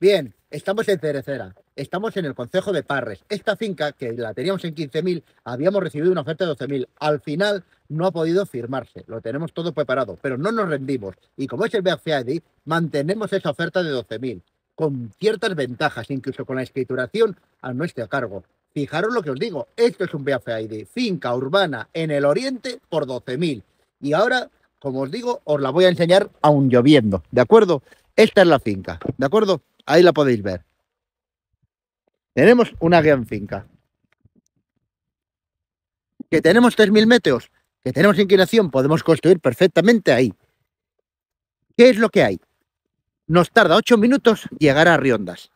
Bien, estamos en Cerecera, estamos en el Consejo de Parres. Esta finca, que la teníamos en 15.000, habíamos recibido una oferta de 12.000. Al final no ha podido firmarse, lo tenemos todo preparado, pero no nos rendimos. Y como es el BFID, mantenemos esa oferta de 12.000, con ciertas ventajas, incluso con la escrituración a nuestro cargo. Fijaros lo que os digo, esto es un BFID, finca urbana en el oriente por 12.000. Y ahora, como os digo, os la voy a enseñar aún lloviendo, ¿de acuerdo? Esta es la finca, ¿de acuerdo? Ahí la podéis ver. Tenemos una gran finca. Que tenemos 3.000 metros, que tenemos inclinación, podemos construir perfectamente ahí. ¿Qué es lo que hay? Nos tarda ocho minutos llegar a Riondas.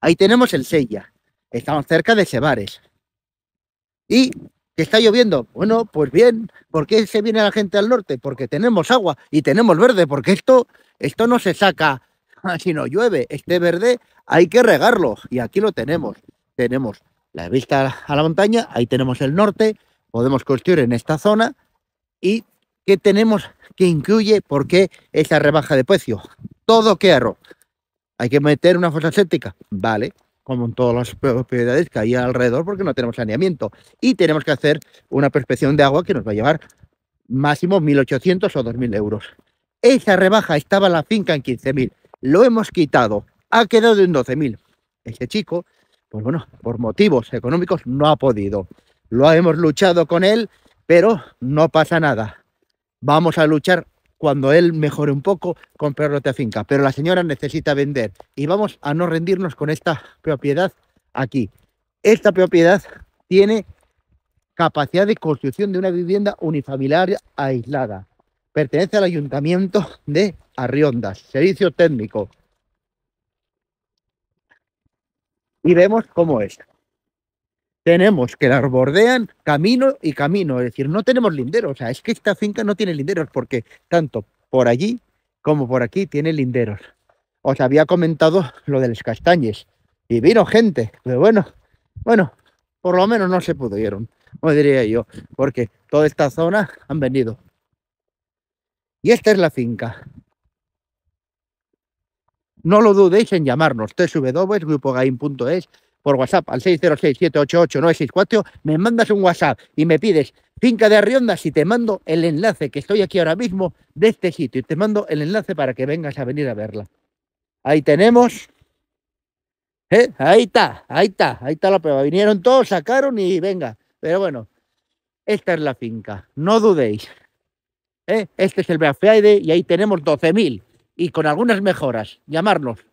Ahí tenemos el Sella. Estamos cerca de Sebares. ¿Y que está lloviendo? Bueno, pues bien. ¿Por qué se viene la gente al norte? Porque tenemos agua y tenemos verde, porque esto, esto no se saca si no llueve, este verde hay que regarlo y aquí lo tenemos. Tenemos la vista a la montaña, ahí tenemos el norte, podemos construir en esta zona y ¿qué tenemos que incluye? porque esa rebaja de precio? Todo claro. Hay que meter una fosa séptica, vale, como en todas las propiedades que hay alrededor porque no tenemos saneamiento y tenemos que hacer una perspección de agua que nos va a llevar máximo 1.800 o 2.000 euros. Esa rebaja estaba en la finca en 15.000 lo hemos quitado, ha quedado en 12.000. Ese chico, pues bueno, por motivos económicos no ha podido. Lo hemos luchado con él, pero no pasa nada. Vamos a luchar cuando él mejore un poco con la finca, pero la señora necesita vender y vamos a no rendirnos con esta propiedad aquí. Esta propiedad tiene capacidad de construcción de una vivienda unifamiliar aislada pertenece al Ayuntamiento de Arriondas, servicio técnico. Y vemos cómo es. Tenemos que las bordean camino y camino, es decir, no tenemos linderos, o sea, es que esta finca no tiene linderos porque tanto por allí como por aquí tiene linderos. Os había comentado lo de las castañes y vino gente, pero bueno, bueno, por lo menos no se pudieron, Me diría yo, porque toda esta zona han venido. Y esta es la finca. No lo dudéis en llamarnos www.grupogain.es por WhatsApp al 606-788-964. Me mandas un WhatsApp y me pides finca de Arriondas y te mando el enlace que estoy aquí ahora mismo de este sitio. Y te mando el enlace para que vengas a venir a verla. Ahí tenemos. ¿eh? Ahí está, ahí está, ahí está la prueba. Vinieron todos, sacaron y venga. Pero bueno, esta es la finca. No dudéis. ¿eh? Este es el Black y ahí tenemos 12.000 y con algunas mejoras. Llamarnos.